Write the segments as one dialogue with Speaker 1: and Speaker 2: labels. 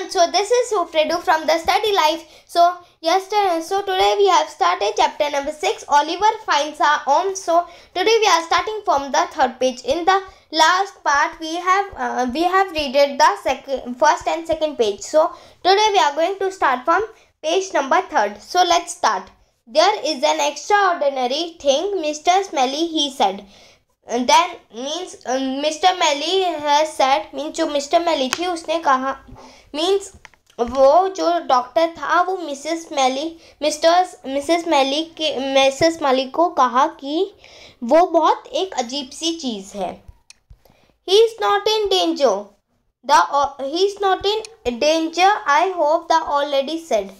Speaker 1: everyone so this is Ufredu from the study life so yesterday so today we have started chapter number 6 Oliver finds a home so today we are starting from the third page in the last part we have uh, we have read the second first and second page so today we are going to start from page number third so let's start there is an extraordinary thing Mr. Smelly he said then means mister Maylie है set means जो mister मैली थी उसने कहा means वो जो doctor था वो मिसेस मैली मिस्टर मिसेस मैली के मिसेस मैली को कहा कि वो बहुत एक अजीब सी चीज़ है he is not in danger the he is not in danger I hope the already said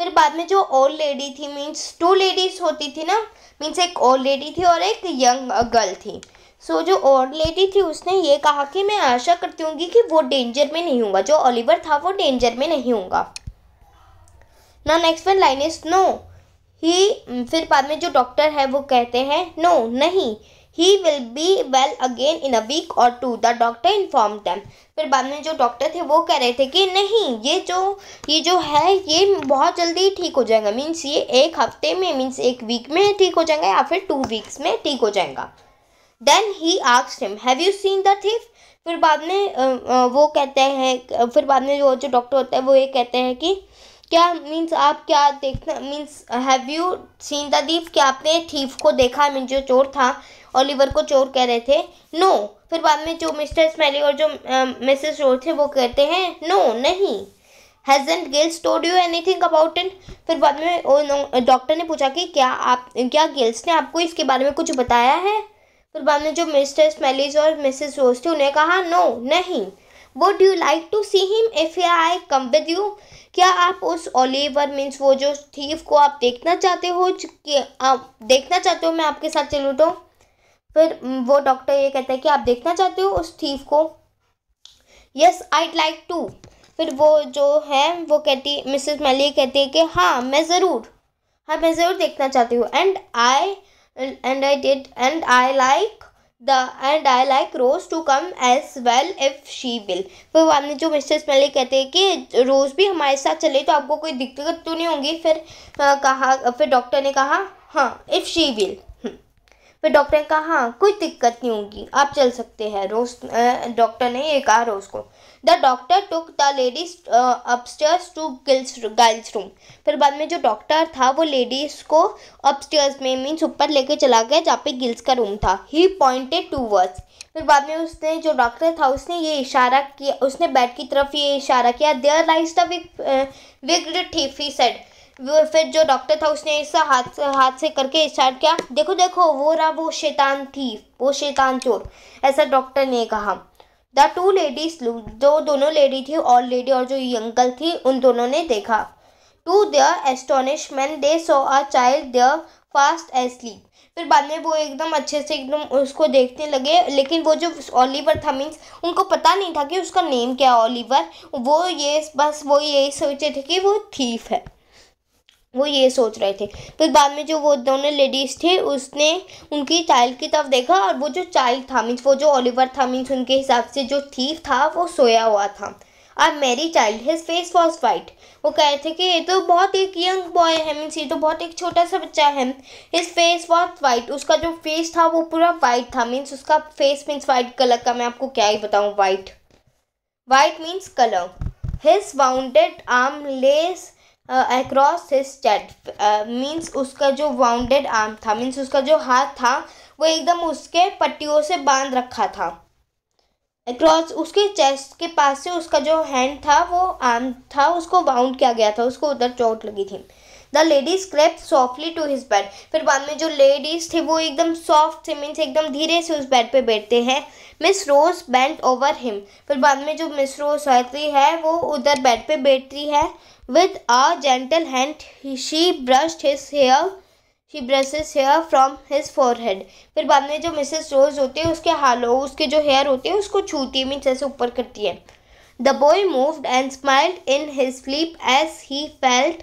Speaker 1: फिर बाद में जो ओल्ड लेडी थी मीन्स टू लेडीज़ होती थी ना मीन्स एक ओल्ड लेडी थी और एक यंग गर्ल थी सो so, जो ओल्ड लेडी थी उसने ये कहा कि मैं आशा करती हूँगी कि वो डेंजर में नहीं होगा जो ओलिवर था वो डेंजर में नहीं होगा ना next one line is no he फिर बाद में जो डॉक्टर है वो कहते हैं नो no, नहीं he will be well again in a week और to the doctor inform them फिर बाद में जो डॉक्टर थे वो कह रहे थे कि नहीं ये जो ये जो है ये बहुत जल्दी ठीक हो जाएगा मीन्स ये एक हफ्ते में मीन्स एक वीक में ठीक हो जाएगा या फिर टू वीक्स में ठीक हो जाएगा then he asked him have you seen the thief फिर बाद में वो कहते हैं फिर बाद में वो जो डॉक्टर होता है वो ये कहते हैं कि क्या मीन्स आप क्या देखना means have you seen the thief क्या आपने थीफ को देखा मीन जो चोर था ओलिवर को चोर कह रहे थे नो फिर बाद में जो मिस्टर स्मैली और जो मिसेस चोर थे वो कहते हैं नो नहीं हैजेंट गिल्स टोड यू थिंग अबाउट इट फिर बाद में डॉक्टर ने पूछा कि क्या आप क्या गिल्स ने आपको इसके बारे में कुछ बताया है फिर बाद में जो मिस्टर स्मेलीज और मिसेस रोज थे उन्हें कहा नो नहीं would you like to see him if I come with you क्या आप उस ओलिवर मीन्स वो जो थीफ को आप देखना चाहते हो आप देखना चाहते हो मैं आपके साथ चलूँ तो फिर वो डॉक्टर ये कहता है कि आप देखना चाहते हो उस थीफ को यस आईड लाइक टू फिर वो जो है वो कहती मिसेस मैली कहती है कि हाँ मैं ज़रूर हाँ मैं ज़रूर देखना चाहती हूँ and I and I did and I like the and I like Rose to come as well if she will फिर बाद में जो मिसेस स्मेली कहते हैं कि रोज़ भी हमारे साथ चले तो आपको कोई दिक्कत तो नहीं होगी फिर आ, कहा फिर डॉक्टर ने कहा हाँ इफ़ शी विल फिर डॉक्टर ने कहा हाँ कोई दिक्कत नहीं होगी आप चल सकते हैं रोज डॉक्टर ने ये कहा रोज को the doctor took the ladies upstairs to girls girls room फिर बाद में जो डॉक्टर था वो लेडीज़ को अपस्टर्स में मीन्स ऊपर लेके चला गया जहाँ पे गिल्स का रूम था ही पॉइंटेड टू वर्स फिर बाद में उसने जो डॉक्टर था उसने ये इशारा किया उसने बेड की तरफ ये इशारा किया there lies the wig wigged thief said वो फिर जो डॉक्टर था उसने ऐसा हाथ हाथ से करके स्टार्ट किया देखो देखो वो रहा वो शैतान थी वो शैतान चोर ऐसा डॉक्टर ने कहा द टू लेडीज जो दोनों लेडी थी और लेडी और जो यंकल थी उन दोनों ने देखा to the astonishment they saw a child the fast asleep फिर बाद में वो एकदम अच्छे से एकदम उसको देखने लगे लेकिन वो जो ओलिवर था मीन्स उनको पता नहीं था कि उसका नेम क्या ओलिवर वो ये बस वो यही सोचे थे कि वो थीफ है वो ये सोच रहे थे फिर बाद में जो वो दोनों लेडीज थे उसने उनकी चाइल्ड की तरफ देखा और वो जो चाइल्ड था मीन्स वो जो ओलिवर था मीन्स उनके हिसाब से जो थीफ था वो सोया हुआ था और मेरी child his face was white वो कह रहे थे कि ये तो बहुत एक यंग बॉय है मीन्स ये तो बहुत एक छोटा सा बच्चा है हिज फेस वॉज वाइट उसका जो फेस था वो पूरा वाइट था मीन्स उसका फेस मीन्स वाइट कलर का मैं आपको क्या ही बताऊँ white white means colour his bounded arm less across his chest means उसका जो वाउंडेड आर्म था मीन्स उसका जो हाथ था वो एकदम उसके पट्टियों से बांध रखा था अक्रॉस उसके चेस्ट के पास से उसका जो हैंड था वो आर्म था उसको बाउंड किया गया था उसको उधर चोट लगी थी the ladies crept softly to his bed फिर बाद में जो लेडीज थे वो एकदम सॉफ्ट थे मीन्स एकदम धीरे से उस बेड पे बैठते हैं Miss Rose bent over him फिर बाद में जो मिस रोज रहती है वो उधर बेड पे बैठती है with a gentle hand she brushed his hair she brushes hair from his forehead फिर बाद में जो मिसेस रोज होती है उसके हालो उसके जो हेयर होते हैं उसको छूती है मीन जैसे ऊपर करती है the boy moved and smiled in his sleep as he felt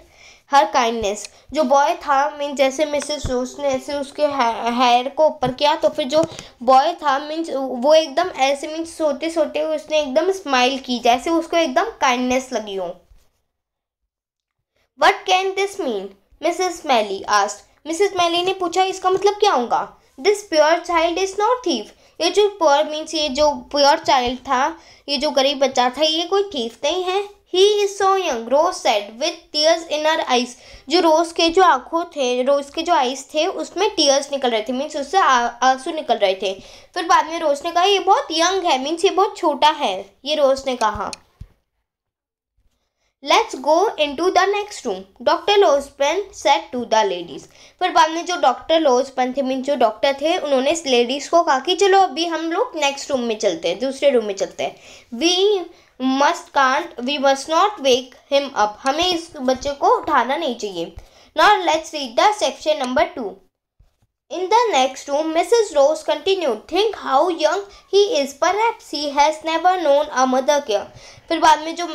Speaker 1: her kindness जो बॉय था मीन जैसे मिसेस रोस ने ऐसे उसके हेयर को ऊपर किया तो फिर जो बॉय था मीन्स वो एकदम ऐसे मीन्स सोते सोते उसने एकदम स्माइल की जैसे उसको एकदम काइंडनेस लगी हो what can this mean Mrs Maylie asked Mrs Maylie ने पूछा इसका मतलब क्या होगा this pure child is not thief ये जो प्योर मीन्स ये जो प्योर चाइल्ड था ये जो गरीब बच्चा था ये कोई थीफ नहीं है he is so young Rose said with tears in her eyes जो रोज़ के जो आँखों थे रोज़ के जो आइस थे उसमें टीयर्स निकल रहे थे मीन्स उससे आंसू निकल रहे थे फिर बाद में रोज़ ने कहा ये बहुत यंग है मीन्स ये बहुत छोटा है ये रोज़ ने कहा let's go into the next room doctor Losberne said to the ladies फिर बाद में जो डॉक्टर लोजपेन थे मीन जो डॉक्टर थे उन्होंने इस लेडीज़ को कहा कि चलो अभी हम लोग नेक्स्ट रूम में चलते हैं दूसरे रूम में चलते हैं we must can't we must not wake him up हमें इस बच्चे को उठाना नहीं चाहिए not let's read the section number two In the next room, Mrs. Rose continued, think how young he is. Perhaps he has never known a mother care. फिर बाद में जो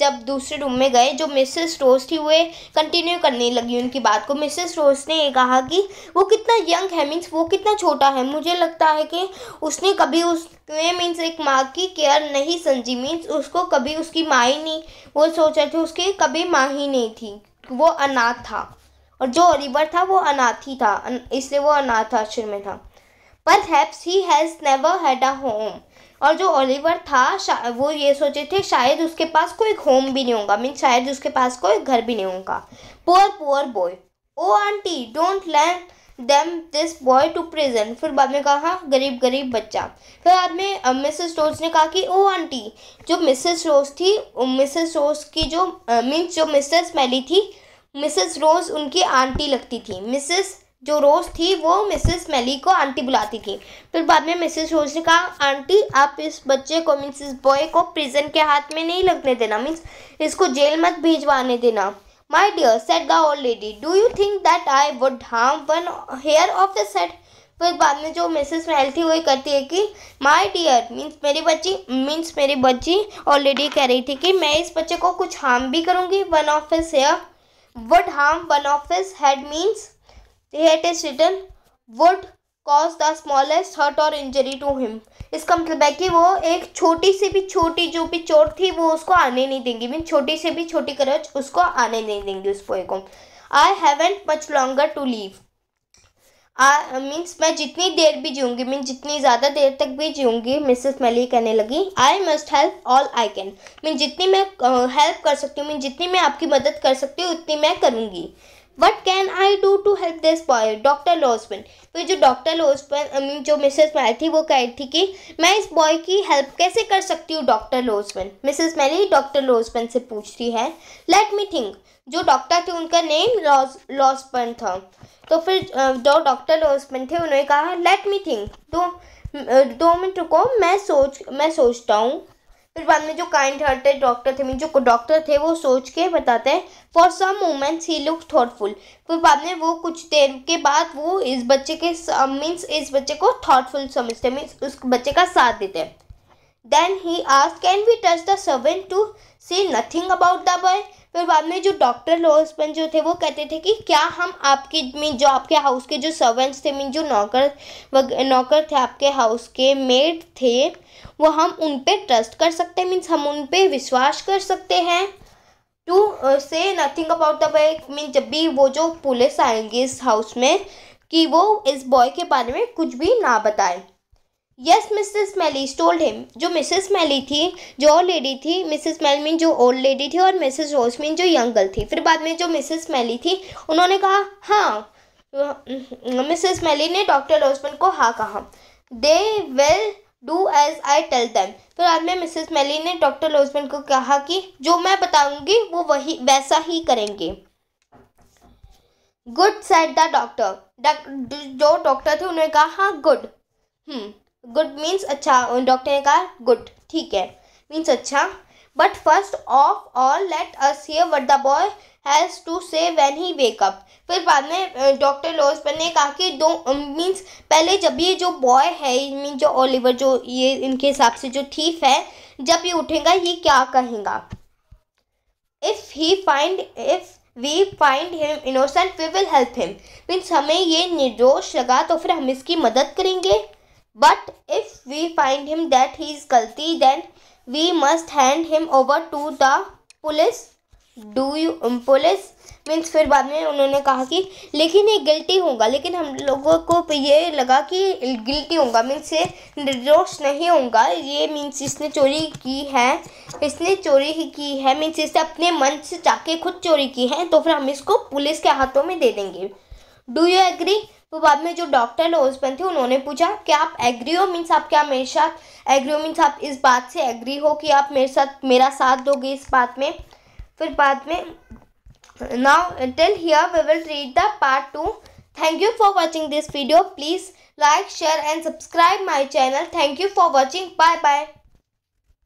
Speaker 1: जब दूसरे रूम में गए जो मिसेस रोज थी वे कंटिन्यू करने लगी उनकी बात को मिसेस रोज ने ये कहा कि वो कितना यंग है मीन्स वो कितना छोटा है मुझे लगता है कि उसने कभी उसने मीन्स एक माँ की केयर नहीं समझी मीन्स उसको कभी उसकी माँ ही नहीं वो सोच रहे थे उसकी कभी माँ ही नहीं थी वो अनाथ था और जो ओलिवर था वो अनाथी था इसलिए वो अनाथ आश्रम में था पर perhaps he has never had a home और जो ओलिवर था वो ये सोचे थे शायद उसके पास कोई होम भी नहीं होगा मीन शायद उसके पास कोई घर भी नहीं होगा poor poor boy oh aunty don't land them this boy to prison फिर बाद में कहा हाँ, गरीब गरीब बच्चा फिर बाद में मिसेस रोज ने कहा कि ओ आंटी जो मिसेस रोज थी मिसेस रोज की जो मीन्स जो मिसेस मैली थी मिसेस रोज़ उनकी आंटी लगती थी मिसेस जो रोज़ थी वो मिसेस मैली को आंटी बुलाती थी फिर बाद में मिसेस रोज़ ने कहा आंटी आप इस बच्चे को मिसेस बॉय को प्रिजन के हाथ में नहीं लगने देना मीन्स इसको जेल मत भिजवाने देना my dear said the old lady do you think that I would harm one hair of the said फिर बाद में जो मिसेस मैल थी वो कहती है कि माय डियर मीन्स मेरी बच्ची मीन्स मेरी बच्ची ऑलरेडी कह रही थी कि मैं इस बच्चे को कुछ हार्म भी करूँगी one of hair would harm one of his head means here it is written would cause the smallest hurt और इंजरी टू हिम इसका मतलब है कि वो एक छोटी से भी छोटी जो भी चोट थी वो उसको आने नहीं देंगी मीन छोटी से भी छोटी करच उसको आने नहीं देंगी उस पोए को I haven't much longer to live means मैं जितनी देर भी जीऊँगी मीन्स जितनी ज़्यादा देर तक भी जीऊँगी मिसेस मैली कहने लगी I must help all I can mean जितनी मैं हेल्प uh, कर सकती हूँ मीन जितनी मैं आपकी मदद कर सकती हूँ उतनी मैं करूँगी what can I do to help this boy doctor Losberne फिर जो डॉक्टर लोसमैन मीन जो मिसेस मैली थी वो कह रही थी कि मैं इस बॉय की हेल्प कैसे कर सकती हूँ doctor Losberne Mrs Maylie doctor Losberne से पूछती है लेट मी थिंक जो डॉक्टर थे उनका नेम लॉस लॉसपन था तो फिर जो डॉक्टर लोसमैन थे उन्होंने कहा लेट मी थिंक दो दो मिनट रुको मैं सोच मैं सोचता हूँ फिर बाद में जो काइंड हार्टेड डॉक्टर थे मीन जो डॉक्टर थे वो सोच के बताते हैं for some moments he look thoughtful फिर बाद में वो कुछ देर के बाद वो इस बच्चे के मीन्स इस बच्चे को थॉटफुल समझते हैं मीन्स उस बच्चे का साथ देते हैं then he asked can we touch the servant to see nothing about the boy फिर बाद में जो डॉक्टर लोहसपन जो थे वो कहते थे कि क्या हम आपके मीन जो आपके हाउस के जो सर्वेंट्स थे मीन जो नौकर नौकर थे आपके हाउस के मेड थे वो हम उन पर ट्रस्ट कर सकते हैं मीन्स हम उन पर विश्वास कर सकते हैं to say nothing about the boy mean जब भी वो जो पुलिस आएंगे इस हाउस में कि वो इस बॉय के बारे में कुछ भी ना बताएं yes Mrs Maylie told him जो मिसेस मैली थी जो ओल्ड लेडी थी मिसेस मेलमिन जो ओल्ड लेडी थी और मिसेस रोसमिन जो यंग गर्ल थी फिर बाद में जो मिसेस मैली थी उन्होंने कहा हाँ मिसेस मैली ने डॉक्टर रोसमिन को हाँ कहा they will do as I tell them फिर बाद में मिसेस मैली ने डॉक्टर रोसमिन को कहा कि जो मैं बताऊंगी वो वही वैसा ही करेंगे गुड सेट द डॉक्टर जो डॉक्टर थे उन्होंने कहा हाँ गुड हम्म गुड मीन्स अच्छा डॉक्टर ने कहा गुड ठीक है मीन्स अच्छा but first of all let us hear what the boy has to say when he wake up फिर बाद में डॉक्टर लोसपर ने कहा कि दो मीन्स पहले जब ये जो बॉय है मीन जो ओलिवर जो ये इनके हिसाब से जो थीफ है जब ये उठेगा ये क्या कहेगा if he find if we find him innocent we will help him means हमें ये निर्दोष लगा तो फिर हम इसकी मदद करेंगे But if we find him that he is guilty, then we must hand him over to the police. Do you police means फिर बाद में उन्होंने कहा कि लेकिन ये गिल्टी होगा लेकिन हम लोगों को ये लगा कि गिल्टी होगा मीन्स ये निर्दोष नहीं होगा ये मीन्स इसने चोरी की है इसने चोरी ही की है मीन्स इसने अपने मन से जाके खुद चोरी की है तो फिर हम इसको पुलिस के हाथों में दे देंगे डू यू एग्री तो बाद में जो डॉक्टर लोसबन थे उन्होंने पूछा कि आप एग्री हो मीन्स आप क्या मेरे साथ एग्री हो मीन्स आप इस बात से एग्री हो कि आप मेरे साथ मेरा साथ दोगे इस बात में फिर बाद में now till here we will read the part two thank you for watching this video please like share and subscribe my channel thank you for watching bye bye